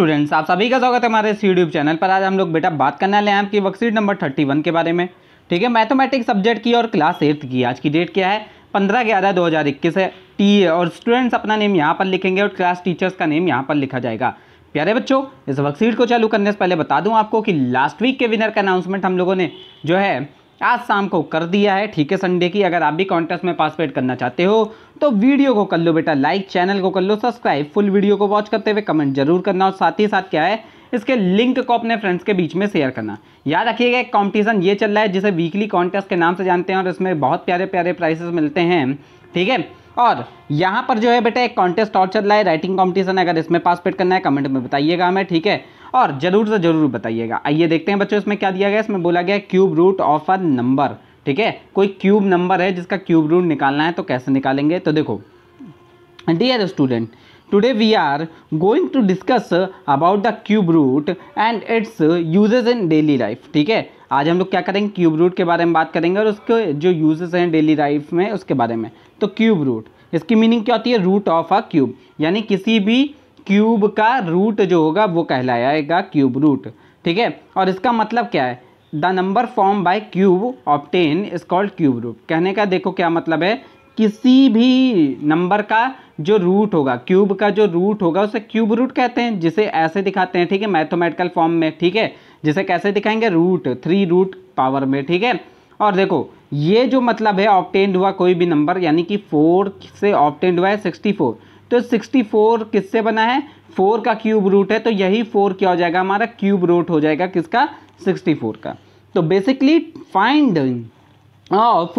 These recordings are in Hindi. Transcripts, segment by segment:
स्टूडेंट्स आप सभी का स्वागत है हमारे इस यूट्यूब चैनल पर आज हम लोग बेटा बात करने वाले हैं आपकी वर्कशीट नंबर थर्टी वन के बारे में ठीक है मैथमेटिक्स सब्जेक्ट की और क्लास एट्थ की आज की डेट क्या है पंद्रह ग्यारह दो हज़ार इक्कीस है टी और स्टूडेंट्स अपना नेम यहाँ पर लिखेंगे और क्लास टीचर्स का नेम यहाँ पर लिखा जाएगा प्यारे बच्चों इस वर्कशीट को चालू करने से पहले बता दूँ आपको कि लास्ट वीक के विनर का अनाउंसमेंट हम लोगों ने जो है आज शाम को कर दिया है ठीक है संडे की अगर आप भी कॉन्टेस्ट में पार्टिसिपेट करना चाहते हो तो वीडियो को कर लो बेटा लाइक चैनल को कर लो सब्सक्राइब फुल वीडियो को वॉच करते हुए कमेंट जरूर करना और साथ ही साथ क्या है इसके लिंक को अपने फ्रेंड्स के बीच में शेयर करना याद रखिएगा एक कॉम्पिटिशन ये चल रहा है जिसे वीकली कॉन्टेस्ट के नाम से जानते हैं और इसमें बहुत प्यारे प्यारे प्राइजेस मिलते हैं ठीक है और यहाँ पर जो है बेटा एक कॉन्टेस्ट और चल रहा है राइटिंग कॉम्पिटिशन अगर इसमें पार्टिसिपेट करना है कमेंट में बताइएगा हमें ठीक है और ज़रूर से ज़रूर बताइएगा आइए देखते हैं बच्चों इसमें क्या दिया गया इसमें बोला गया cube root of a number ठीक है कोई क्यूब नंबर है जिसका क्यूब रूट निकालना है तो कैसे निकालेंगे तो देखो dear student today we are going to discuss about the cube root and its usages in daily life ठीक है आज हम लोग क्या करेंगे क्यूब रूट के बारे में बात करेंगे और उसके जो यूजेस हैं डेली लाइफ में उसके बारे में तो क्यूब रूट इसकी मीनिंग क्या होती है रूट ऑफ अ क्यूब यानी किसी भी क्यूब का रूट जो होगा वो कहलाएगा क्यूब रूट ठीक है और इसका मतलब क्या है the number form by cube obtain is called cube root कहने का देखो क्या मतलब है किसी भी नंबर का जो रूट होगा क्यूब का जो रूट होगा उसे क्यूब रूट कहते हैं जिसे ऐसे दिखाते हैं ठीक है मैथमेटिकल फॉर्म में ठीक है जिसे कैसे दिखाएंगे रूट थ्री रूट पावर में ठीक है और देखो ये जो मतलब है ऑप्टेंड हुआ कोई भी नंबर यानी कि फोर से ऑप्टेंड हुआ है सिक्सटी फोर तो 64 किससे बना है फोर का क्यूब रूट है तो यही फोर क्या हो जाएगा हमारा क्यूब रूट हो जाएगा किसका 64 का तो basically finding of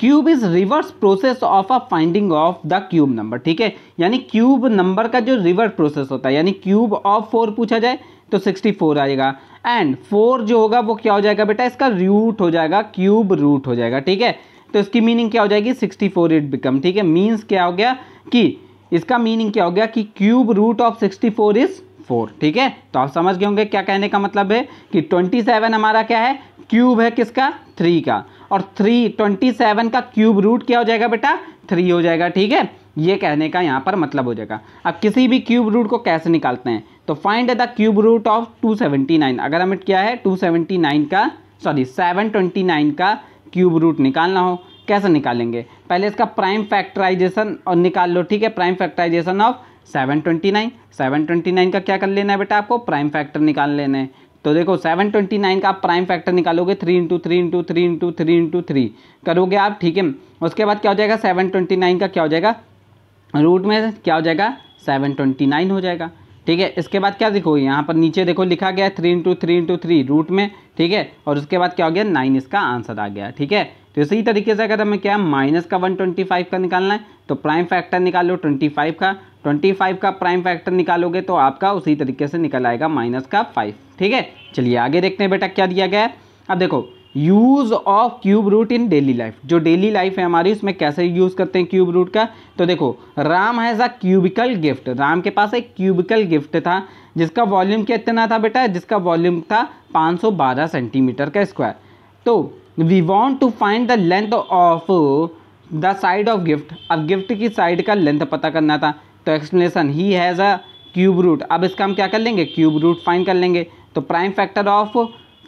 cube is reverse process of a finding of the cube number ठीक है यानी क्यूब नंबर का जो रिवर्स प्रोसेस होता है यानी क्यूब ऑफ फोर पूछा जाए तो 64 आएगा एंड फोर जो होगा वो क्या हो जाएगा बेटा इसका रूट हो जाएगा क्यूब रूट हो जाएगा ठीक है तो इसकी मीनिंग क्या हो जाएगी 64 फोर इट बिकम ठीक है मीन्स क्या हो गया कि इसका मीनिंग क्या हो गया कि cube root of sixty four is four ठीक है तो आप समझ गए होंगे क्या कहने का मतलब है कि ट्वेंटी सेवन हमारा क्या है क्यूब है किसका थ्री का और थ्री ट्वेंटी सेवन का क्यूब रूट क्या हो जाएगा बेटा थ्री हो जाएगा ठीक है ये कहने का यहाँ पर मतलब हो जाएगा अब किसी भी क्यूब रूट को कैसे निकालते हैं तो find the cube root of nine अगर हमें क्या है नाइन का सॉरी नाइन का क्यूब रूट निकालना हो कैसे निकालेंगे पहले इसका प्राइम फैक्टराइजेशन और निकाल लो ठीक है प्राइम फैक्टराइजेशन ऑफ 729 729 का क्या कर लेना है बेटा आपको प्राइम फैक्टर निकाल लेना है तो देखो 729 का आप प्राइम फैक्टर निकालोगे three into three into three into three into three करोगे आप ठीक है उसके बाद क्या हो जाएगा 729 का क्या हो जाएगा रूट में क्या हो जाएगा 729 हो जाएगा ठीक है इसके बाद क्या देखो यहाँ पर नीचे देखो लिखा गया है three into three into three root में ठीक है और उसके बाद क्या हो गया नाइन इसका आंसर आ गया ठीक है तो इसी तरीके से अगर हमें क्या माइनस का वन ट्वेंटी फाइव का निकालना है तो प्राइम फैक्टर निकालो ट्वेंटी फाइव का ट्वेंटी फाइव का प्राइम फैक्टर निकालोगे तो आपका उसी तरीके से निकल आएगा माइनस का फाइव ठीक है चलिए आगे देखते हैं बेटा क्या दिया गया है अब देखो use of cube root in daily life जो डेली लाइफ है हमारी उसमें कैसे यूज़ करते हैं क्यूब रूट का तो देखो Ram has a cubical gift Ram के पास एक क्यूबिकल गिफ्ट था जिसका वॉल्यूम कितना था बेटा जिसका वॉल्यूम था 512 सेंटीमीटर का स्क्वायर तो we want to find the length of the side of gift अब गिफ्ट की साइड का लेंथ पता करना था तो एक्सप्लेनेशन ही हैज़ अ क्यूब रूट अब इसका हम क्या कर लेंगे क्यूब रूट फाइंड कर लेंगे तो prime factor of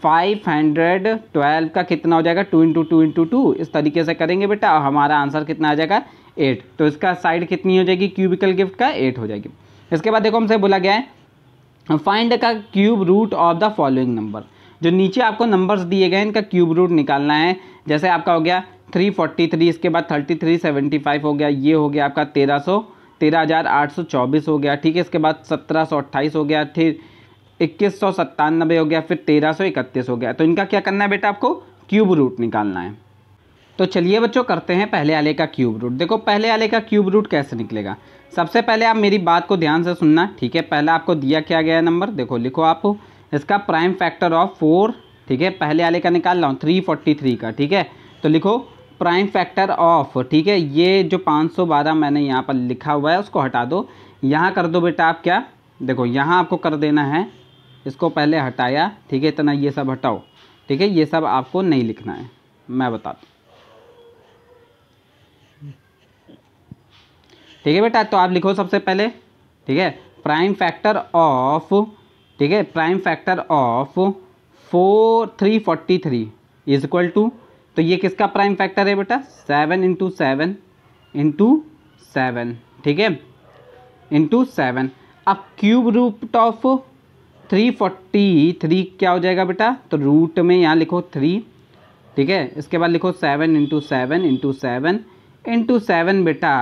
five hundred twelve का कितना हो जाएगा two into two into two इस तरीके से करेंगे बेटा और हमारा आंसर कितना आ जाएगा एट तो इसका साइड कितनी हो जाएगी क्यूबिकल गिफ्ट का एट हो जाएगी इसके बाद देखो हमसे बोला गया है फाइंड का cube root of the following number जो नीचे आपको नंबर्स दिए गए हैं इनका क्यूब रूट निकालना है जैसे आपका हो गया 343 इसके बाद 3375 हो गया ये हो गया आपका 1300 13824 हो गया ठीक है इसके बाद 1728 हो गया फिर इक्कीस हो गया फिर तेरह हो गया तो इनका क्या करना है बेटा आपको क्यूब रूट निकालना है तो चलिए बच्चों करते हैं पहले आले का क्यूब रूट देखो पहले आले का क्यूब रूट कैसे निकलेगा सबसे पहले आप मेरी बात को ध्यान से सुनना ठीक है पहला आपको दिया क्या गया नंबर देखो लिखो आप इसका प्राइम फैक्टर ऑफ फोर ठीक है पहले वाले का निकाल रहा हूँ थ्री फोर्टी थ्री का ठीक है तो लिखो प्राइम फैक्टर ऑफ ठीक है ये जो पाँच सौ बारह मैंने यहाँ पर लिखा हुआ है उसको हटा दो यहाँ कर दो बेटा आप क्या देखो यहाँ आपको कर देना है इसको पहले हटाया ठीक है इतना ये सब हटाओ ठीक है ये सब आपको नहीं लिखना है मैं बता दूँ ठीक है बेटा तो आप लिखो सबसे पहले ठीक है प्राइम फैक्टर ऑफ ठीक है prime factor of four three forty three is equal to तो ये किसका प्राइम फैक्टर है बेटा seven into seven into seven ठीक है इंटू सेवन अब cube root of three forty three क्या हो जाएगा बेटा तो रूट में यहाँ लिखो थ्री ठीक है इसके बाद लिखो seven into seven into seven into seven बेटा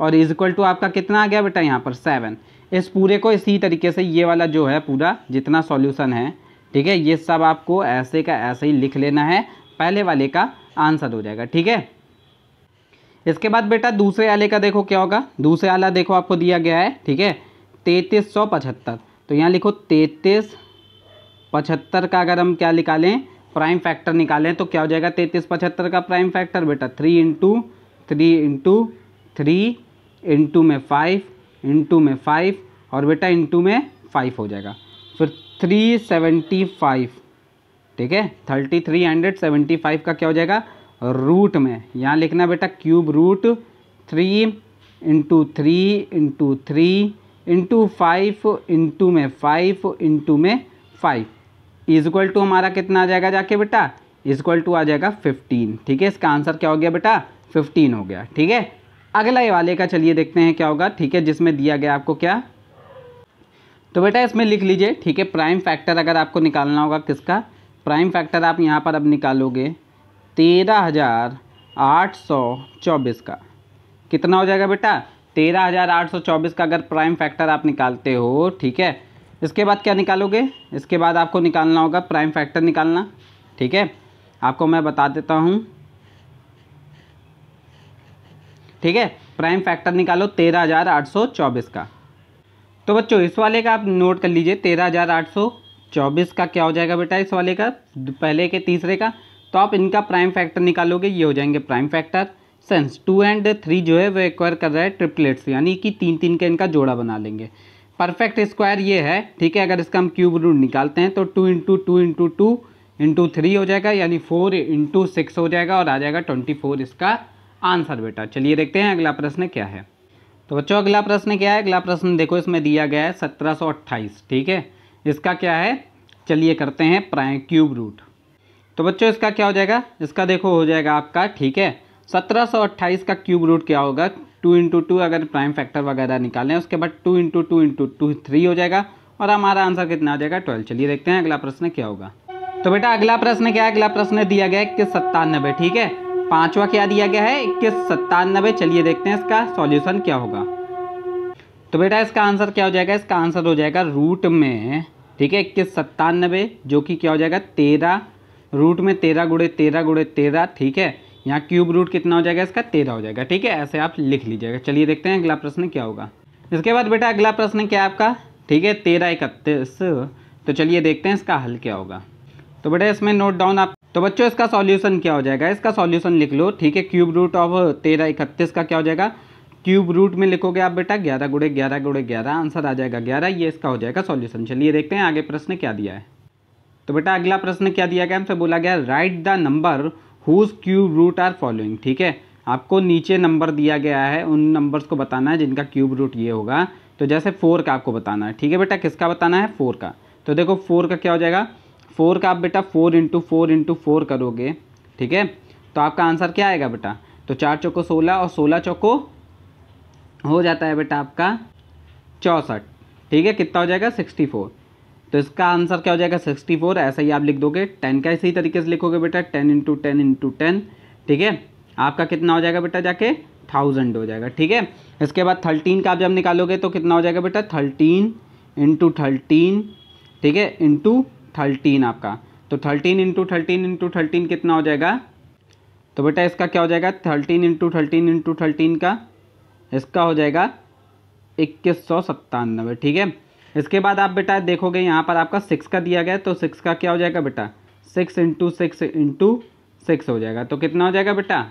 और इज इक्वल टू आपका कितना आ गया बेटा यहाँ पर सेवन इस पूरे को इसी तरीके से ये वाला जो है पूरा जितना सॉल्यूशन है ठीक है ये सब आपको ऐसे का ऐसे ही लिख लेना है पहले वाले का आंसर हो जाएगा ठीक है इसके बाद बेटा दूसरे आले का देखो क्या होगा दूसरे आला देखो आपको दिया गया है ठीक है तैतीस सौ पचहत्तर तो यहाँ लिखो तैतीस पचहत्तर का अगर हम क्या निकालें प्राइम फैक्टर निकालें तो क्या हो जाएगा तैतीस पचहत्तर का प्राइम फैक्टर बेटा three into three into three into में फाइव इंटू में फाइव और बेटा इंटू में फाइव हो जाएगा फिर थ्री सेवेंटी फाइव ठीक है thirty three hundred seventy five का क्या हो जाएगा रूट में यहाँ लिखना बेटा cube root three into three into three into five into में फाइव इंटू में फाइव इज इक्वल टू हमारा कितना आ जाएगा जाके बेटा इज इक्वल टू आ जाएगा फिफ्टीन ठीक है इसका आंसर क्या हो गया बेटा फिफ्टीन हो गया ठीक है अगला वाले का चलिए देखते हैं क्या होगा ठीक है जिसमें दिया गया आपको क्या तो बेटा इसमें लिख लीजिए ठीक है प्राइम फैक्टर अगर आपको निकालना होगा किसका प्राइम फैक्टर आप यहाँ पर अब निकालोगे तेरह हज़ार आठ सौ चौबीस का कितना हो जाएगा बेटा तेरह हज़ार आठ सौ चौबीस का अगर प्राइम फैक्टर आप निकालते हो ठीक है इसके बाद क्या निकालोगे इसके बाद आपको निकालना होगा प्राइम फैक्टर निकालना ठीक है आपको मैं बता देता हूँ ठीक है प्राइम फैक्टर निकालो तेरह हज़ार आठ सौ चौबीस का तो बच्चों इस वाले का आप नोट कर लीजिए तेरह हज़ार आठ सौ चौबीस का क्या हो जाएगा बेटा इस वाले का पहले के तीसरे का तो आप इनका प्राइम फैक्टर निकालोगे ये हो जाएंगे prime factor sense two and three जो है वो एक्वायर कर रहा है ट्रिपलेट्स यानी कि तीन तीन का इनका जोड़ा बना लेंगे परफेक्ट स्क्वायर ये है ठीक है अगर इसका हम क्यूब रूट निकालते हैं तो two into two into two into three हो जाएगा यानी फोर इंटू सिक्स हो जाएगा और आ जाएगा ट्वेंटी फोर इसका आंसर बेटा चलिए देखते हैं अगला प्रश्न क्या है तो बच्चों अगला प्रश्न क्या है अगला प्रश्न देखो इसमें दिया गया है सत्रह ठीक है इसका क्या है चलिए करते हैं प्राइम क्यूब रूट तो बच्चों इसका क्या हो जाएगा इसका देखो हो जाएगा आपका ठीक है 1728 का क्यूब रूट क्या होगा टू इंटू टू अगर प्राइम फैक्टर वगैरह निकालें उसके बाद two into two into two three हो जाएगा और हमारा आंसर कितना आ जाएगा ट्वेल्व चलिए देखते हैं अगला प्रश्न क्या होगा तो बेटा अगला प्रश्न क्या है अगला प्रश्न दिया गया है कि सत्तानबे ठीक है पांचवा क्या दिया गया है इक्कीस सत्तानबे चलिए देखते हैं इसका सॉल्यूशन क्या होगा तो बेटा इसका आंसर क्या हो जाएगा इसका आंसर हो जाएगा रूट में ठीक है इक्कीस सत्तानबे जो कि क्या हो जाएगा तेरह रूट में तेरह गुड़े तेरह गुड़े तेरह ठीक है यहाँ क्यूब रूट कितना हो जाएगा इसका तेरह हो जाएगा ठीक है ऐसे आप लिख लीजिएगा चलिए देखते हैं अगला प्रश्न क्या होगा इसके बाद बेटा अगला प्रश्न क्या है आपका ठीक है तेरह इकतीस तो चलिए देखते हैं इसका हल क्या होगा तो बेटा इसमें नोट डाउन आप तो बच्चों इसका सॉल्यूशन क्या हो जाएगा इसका सॉल्यूशन लिख लो ठीक है क्यूब रूट ऑफ तेरह इकतीस का क्या हो जाएगा क्यूब रूट में लिखोगे आप बेटा ग्यारह गुड़े ग्यारह गुड़े ग्यारह आंसर आ जाएगा ग्यारह ये इसका हो जाएगा सॉल्यूशन चलिए देखते हैं आगे प्रश्न क्या दिया है तो बेटा अगला प्रश्न क्या दिया गया हमसे बोला गया write the number whose cube root are following ठीक है आपको नीचे नंबर दिया गया है उन नंबर्स को बताना है जिनका क्यूब रूट ये होगा तो जैसे फोर का आपको बताना है ठीक है बेटा किसका बताना है फोर का तो देखो फोर का क्या हो जाएगा फोर का आप बेटा four into four into four करोगे ठीक है तो आपका आंसर क्या आएगा बेटा तो चार चौको सोलह और सोलह चौको हो जाता है बेटा आपका चौंसठ ठीक है कितना हो जाएगा सिक्सटी फोर तो इसका आंसर क्या हो जाएगा सिक्सटी फोर ऐसा ही आप लिख दोगे टेन का इसी तरीके से लिखोगे बेटा ten into ten into ten ठीक है आपका कितना हो जाएगा बेटा जाके थाउजेंड हो जाएगा ठीक है इसके बाद थर्टीन का आप जब निकालोगे तो कितना हो जाएगा बेटा थर्टीन इंटू थर्टीन ठीक है इंटू थर्टीन आपका तो thirteen into thirteen into thirteen कितना हो जाएगा तो बेटा इसका क्या हो जाएगा thirteen into thirteen into thirteen का इसका हो जाएगा इक्कीस सौ सत्तानबे ठीक है इसके बाद आप बेटा देखोगे यहाँ पर आपका सिक्स का दिया गया तो सिक्स का क्या हो जाएगा बेटा six into six into six हो जाएगा तो कितना हो जाएगा बेटा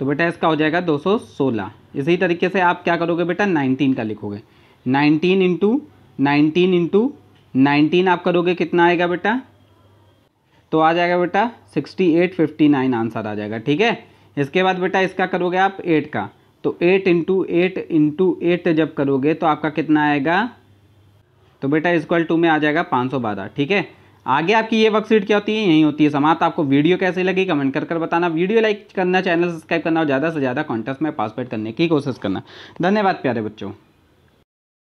तो बेटा इसका हो जाएगा दो सौ सोलह इसी तरीके से आप क्या करोगे बेटा नाइनटीन का लिखोगे nineteen into nineteen into nineteen आप करोगे कितना आएगा बेटा तो आ जाएगा बेटा sixty eight fifty nine answer आ जाएगा ठीक है इसके बाद बेटा इसका करोगे आप एट का तो eight into eight into eight जब करोगे तो आपका कितना आएगा तो बेटा इसक्वल टू में आ जाएगा पाँच सौ बारह ठीक है आगे आपकी ये वर्कशीट क्या होती है यही होती है समाप्त आपको वीडियो कैसे लगी कमेंट कर कर बताना वीडियो लाइक करना चैनल सब्सक्राइब करना और ज़्यादा से ज़्यादा कॉन्टेस्ट में पार्टिसिपेट करने की कोशिश करना धन्यवाद प्यारे बच्चों